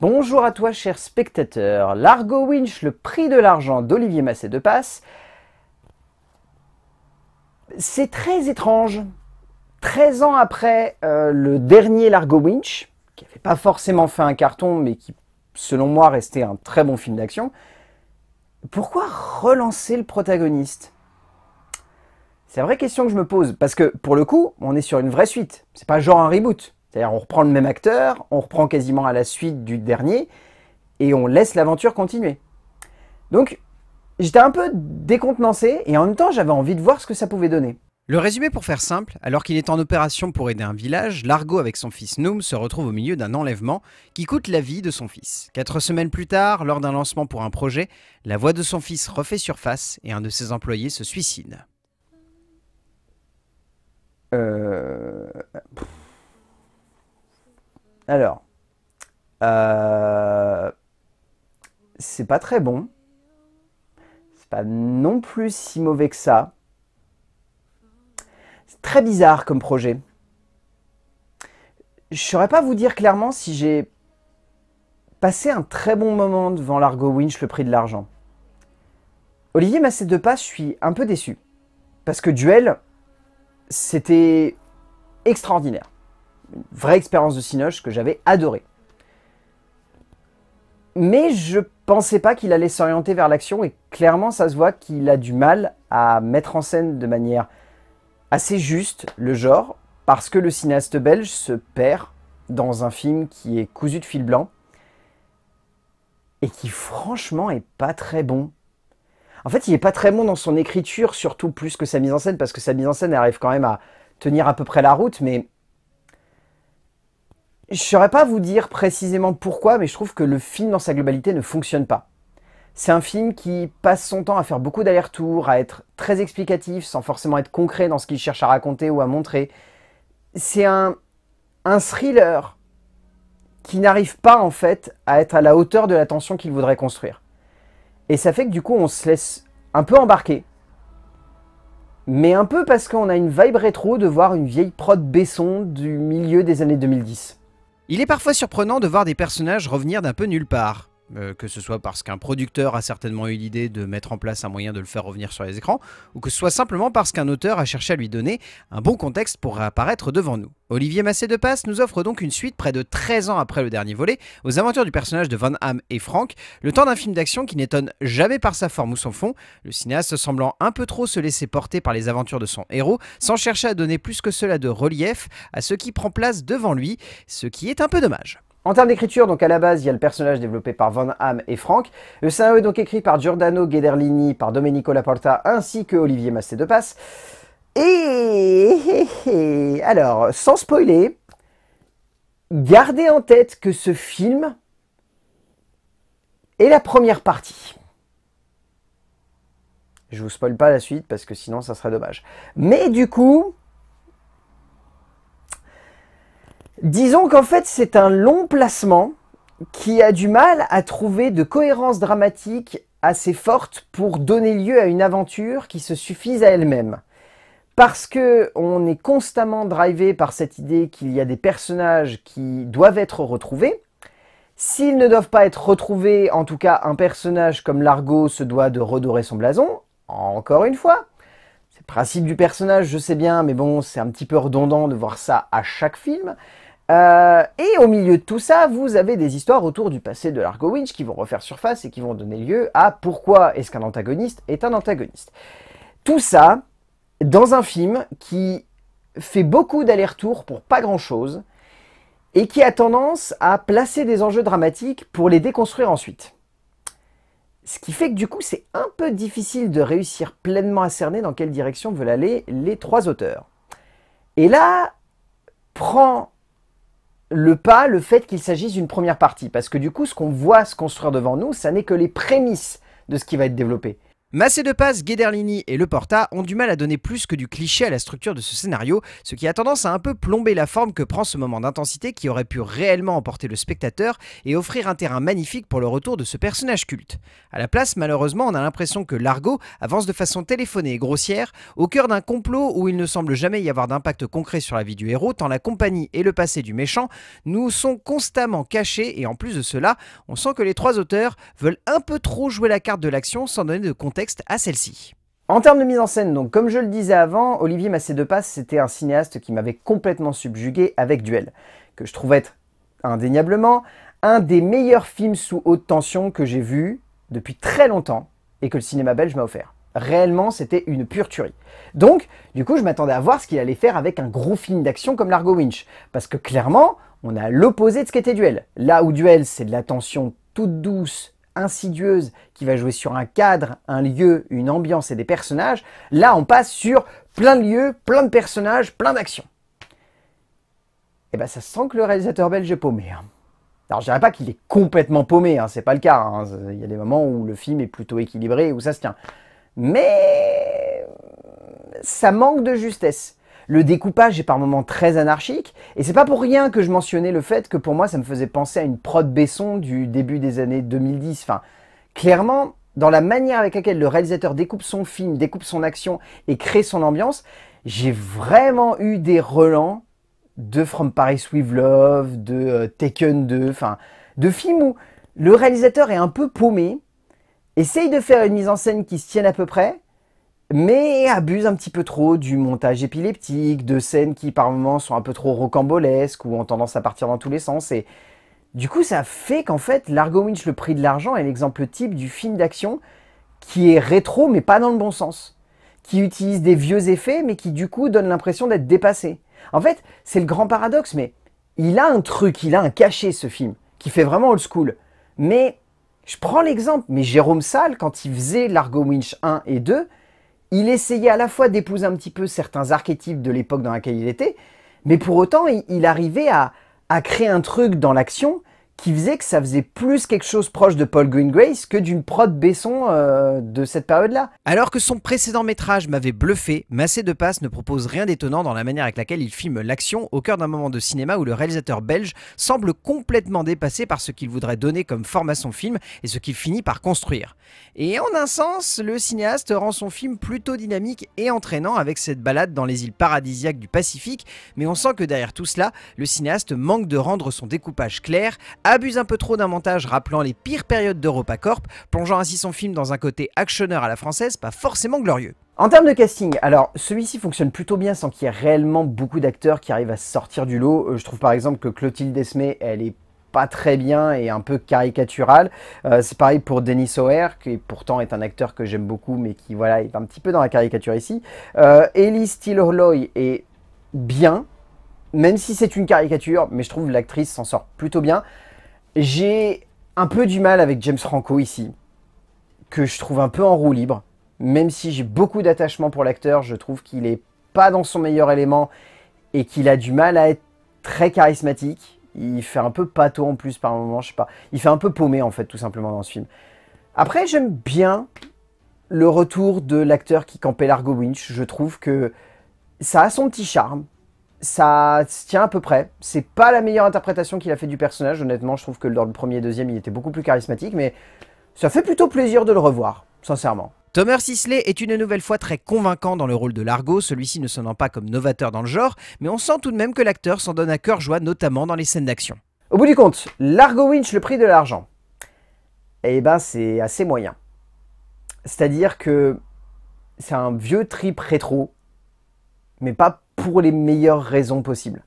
Bonjour à toi, cher spectateur. L'Argo Winch, le prix de l'argent d'Olivier Massé de Passe. C'est très étrange. 13 ans après euh, le dernier Largo Winch, qui n'avait pas forcément fait un carton, mais qui, selon moi, restait un très bon film d'action, pourquoi relancer le protagoniste C'est la vraie question que je me pose, parce que, pour le coup, on est sur une vraie suite. C'est pas genre un reboot. C'est-à-dire on reprend le même acteur, on reprend quasiment à la suite du dernier, et on laisse l'aventure continuer. Donc j'étais un peu décontenancé, et en même temps j'avais envie de voir ce que ça pouvait donner. Le résumé pour faire simple, alors qu'il est en opération pour aider un village, Largo avec son fils Noom se retrouve au milieu d'un enlèvement qui coûte la vie de son fils. Quatre semaines plus tard, lors d'un lancement pour un projet, la voix de son fils refait surface et un de ses employés se suicide. Alors, euh, c'est pas très bon. C'est pas non plus si mauvais que ça. C'est très bizarre comme projet. Je saurais pas vous dire clairement si j'ai passé un très bon moment devant l'Argo Winch, le prix de l'argent. Olivier Massé de Pas, je suis un peu déçu. Parce que Duel, c'était extraordinaire une vraie expérience de Cinoche que j'avais adorée. Mais je pensais pas qu'il allait s'orienter vers l'action et clairement ça se voit qu'il a du mal à mettre en scène de manière assez juste le genre parce que le cinéaste belge se perd dans un film qui est cousu de fil blanc et qui franchement est pas très bon. En fait, il est pas très bon dans son écriture, surtout plus que sa mise en scène, parce que sa mise en scène arrive quand même à tenir à peu près la route, mais je saurais pas vous dire précisément pourquoi, mais je trouve que le film dans sa globalité ne fonctionne pas. C'est un film qui passe son temps à faire beaucoup d'allers-retours, à être très explicatif, sans forcément être concret dans ce qu'il cherche à raconter ou à montrer. C'est un, un thriller qui n'arrive pas en fait à être à la hauteur de l'attention qu'il voudrait construire. Et ça fait que du coup on se laisse un peu embarquer, mais un peu parce qu'on a une vibe rétro de voir une vieille prod Besson du milieu des années 2010. Il est parfois surprenant de voir des personnages revenir d'un peu nulle part. Euh, que ce soit parce qu'un producteur a certainement eu l'idée de mettre en place un moyen de le faire revenir sur les écrans, ou que ce soit simplement parce qu'un auteur a cherché à lui donner un bon contexte pour réapparaître devant nous. Olivier Massé de Passe nous offre donc une suite près de 13 ans après le dernier volet aux aventures du personnage de Van Ham et Frank, le temps d'un film d'action qui n'étonne jamais par sa forme ou son fond, le cinéaste semblant un peu trop se laisser porter par les aventures de son héros, sans chercher à donner plus que cela de relief à ce qui prend place devant lui, ce qui est un peu dommage. En termes d'écriture, donc à la base, il y a le personnage développé par Van Ham et Franck. Le scénario est donc écrit par Giordano Ghederlini, par Domenico Laporta, ainsi que Olivier Massé de Passe. Et alors, sans spoiler, gardez en tête que ce film est la première partie. Je vous spoil pas la suite parce que sinon ça serait dommage. Mais du coup, Disons qu'en fait, c'est un long placement qui a du mal à trouver de cohérence dramatique assez forte pour donner lieu à une aventure qui se suffise à elle-même. Parce que on est constamment drivé par cette idée qu'il y a des personnages qui doivent être retrouvés. S'ils ne doivent pas être retrouvés, en tout cas un personnage comme Largo se doit de redorer son blason, encore une fois. C'est le principe du personnage, je sais bien, mais bon, c'est un petit peu redondant de voir ça à chaque film. Euh, et au milieu de tout ça, vous avez des histoires autour du passé de Largo Winch qui vont refaire surface et qui vont donner lieu à pourquoi est-ce qu'un antagoniste est un antagoniste. Tout ça dans un film qui fait beaucoup dallers retour pour pas grand-chose et qui a tendance à placer des enjeux dramatiques pour les déconstruire ensuite. Ce qui fait que du coup, c'est un peu difficile de réussir pleinement à cerner dans quelle direction veulent aller les trois auteurs. Et là, prend le pas, le fait qu'il s'agisse d'une première partie. Parce que du coup, ce qu'on voit se construire devant nous, ça n'est que les prémices de ce qui va être développé. Massé de passe, Guederlini et Le Porta ont du mal à donner plus que du cliché à la structure de ce scénario, ce qui a tendance à un peu plomber la forme que prend ce moment d'intensité qui aurait pu réellement emporter le spectateur et offrir un terrain magnifique pour le retour de ce personnage culte. À la place, malheureusement, on a l'impression que l'argot avance de façon téléphonée et grossière, au cœur d'un complot où il ne semble jamais y avoir d'impact concret sur la vie du héros, tant la compagnie et le passé du méchant nous sont constamment cachés et en plus de cela, on sent que les trois auteurs veulent un peu trop jouer la carte de l'action sans donner de contexte à celle-ci. En termes de mise en scène, donc comme je le disais avant, Olivier Massé de Passe, c'était un cinéaste qui m'avait complètement subjugué avec Duel, que je trouve être indéniablement un des meilleurs films sous haute tension que j'ai vu depuis très longtemps et que le cinéma belge m'a offert. Réellement, c'était une pure tuerie. Donc, du coup, je m'attendais à voir ce qu'il allait faire avec un gros film d'action comme Largo Winch, parce que clairement, on a l'opposé de ce qu'était Duel. Là où Duel, c'est de la tension toute douce, insidieuse qui va jouer sur un cadre, un lieu, une ambiance et des personnages, là on passe sur plein de lieux, plein de personnages, plein d'actions. Et eh ben ça sent que le réalisateur belge est paumé. Hein. Alors je dirais pas qu'il est complètement paumé, hein, c'est pas le cas. Hein. Il y a des moments où le film est plutôt équilibré, où ça se tient. Mais ça manque de justesse. Le découpage est par moments très anarchique, et c'est pas pour rien que je mentionnais le fait que pour moi ça me faisait penser à une prod Besson du début des années 2010. Enfin, clairement, dans la manière avec laquelle le réalisateur découpe son film, découpe son action et crée son ambiance, j'ai vraiment eu des relents de From Paris with Love, de euh, Taken 2, enfin, de films où le réalisateur est un peu paumé, essaye de faire une mise en scène qui se tienne à peu près, mais abuse un petit peu trop du montage épileptique, de scènes qui par moments sont un peu trop rocambolesques ou ont tendance à partir dans tous les sens. Et du coup, ça fait qu'en fait, Largo Winch, le prix de l'argent, est l'exemple type du film d'action qui est rétro mais pas dans le bon sens, qui utilise des vieux effets mais qui du coup donne l'impression d'être dépassé. En fait, c'est le grand paradoxe, mais il a un truc, il a un cachet ce film, qui fait vraiment old school. Mais je prends l'exemple, mais Jérôme Salle, quand il faisait Largo Winch 1 et 2, il essayait à la fois d'épouser un petit peu certains archétypes de l'époque dans laquelle il était, mais pour autant, il, arrivait à, créer un truc dans l'action qui faisait que ça faisait plus quelque chose proche de Paul Greengrace que d'une prod Besson euh, de cette période-là. Alors que son précédent métrage m'avait bluffé, Massé de Passe ne propose rien d'étonnant dans la manière avec laquelle il filme l'action au cœur d'un moment de cinéma où le réalisateur belge semble complètement dépassé par ce qu'il voudrait donner comme forme à son film et ce qu'il finit par construire. Et en un sens, le cinéaste rend son film plutôt dynamique et entraînant avec cette balade dans les îles paradisiaques du Pacifique, mais on sent que derrière tout cela, le cinéaste manque de rendre son découpage clair, abuse un peu trop d'un montage rappelant les pires périodes d'EuropaCorp, plongeant ainsi son film dans un côté actionneur à la française pas forcément glorieux. En termes de casting, alors celui-ci fonctionne plutôt bien sans qu'il y ait réellement beaucoup d'acteurs qui arrivent à sortir du lot. Euh, je trouve par exemple que Clotilde Esmé, elle est pas très bien et un peu caricaturale. Euh, c'est pareil pour Denis O'Hare, qui pourtant est un acteur que j'aime beaucoup, mais qui voilà est un petit peu dans la caricature ici. Euh, Ellie est bien, même si c'est une caricature, mais je trouve l'actrice s'en sort plutôt bien. J'ai un peu du mal avec James Franco ici, que je trouve un peu en roue libre. Même si j'ai beaucoup d'attachement pour l'acteur, je trouve qu'il est pas dans son meilleur élément et qu'il a du mal à être très charismatique. Il fait un peu pâteau en plus par moment, je sais pas. Il fait un peu paumé en fait tout simplement dans ce film. Après j'aime bien le retour de l'acteur qui campait Largo Winch. Je trouve que ça a son petit charme ça se tient à peu près. C'est pas la meilleure interprétation qu'il a fait du personnage, honnêtement. Je trouve que dans le premier et deuxième, il était beaucoup plus charismatique, mais ça fait plutôt plaisir de le revoir, sincèrement. Thomas Sisley est une nouvelle fois très convaincant dans le rôle de Largo, celui-ci ne sonnant pas comme novateur dans le genre, mais on sent tout de même que l'acteur s'en donne à cœur joie, notamment dans les scènes d'action. Au bout du compte, Largo Winch le prix de l'argent. Eh ben, c'est assez moyen. C'est-à-dire que c'est un vieux trip rétro, mais pas pour les meilleures raisons possibles.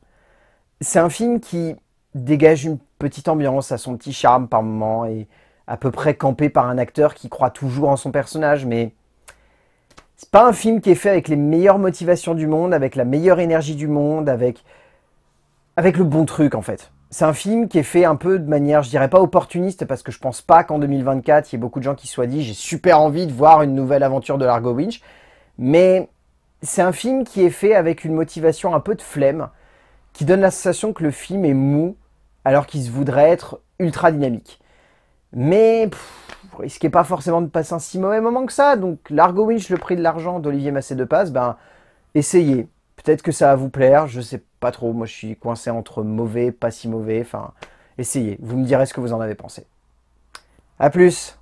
C'est un film qui dégage une petite ambiance, à son petit charme par moment, et à peu près campé par un acteur qui croit toujours en son personnage, mais c'est pas un film qui est fait avec les meilleures motivations du monde, avec la meilleure énergie du monde, avec, avec le bon truc en fait. C'est un film qui est fait un peu de manière, je dirais pas opportuniste, parce que je pense pas qu'en 2024, il y ait beaucoup de gens qui soient dit j'ai super envie de voir une nouvelle aventure de Largo Winch, mais c'est un film qui est fait avec une motivation un peu de flemme, qui donne la sensation que le film est mou, alors qu'il se voudrait être ultra dynamique. Mais vous risquez pas forcément de passer un si mauvais moment que ça, donc Largo Winch, le prix de l'argent d'Olivier Massé de Paz, ben essayez. Peut-être que ça va vous plaire, je sais pas trop, moi je suis coincé entre mauvais, pas si mauvais, enfin essayez, vous me direz ce que vous en avez pensé. A plus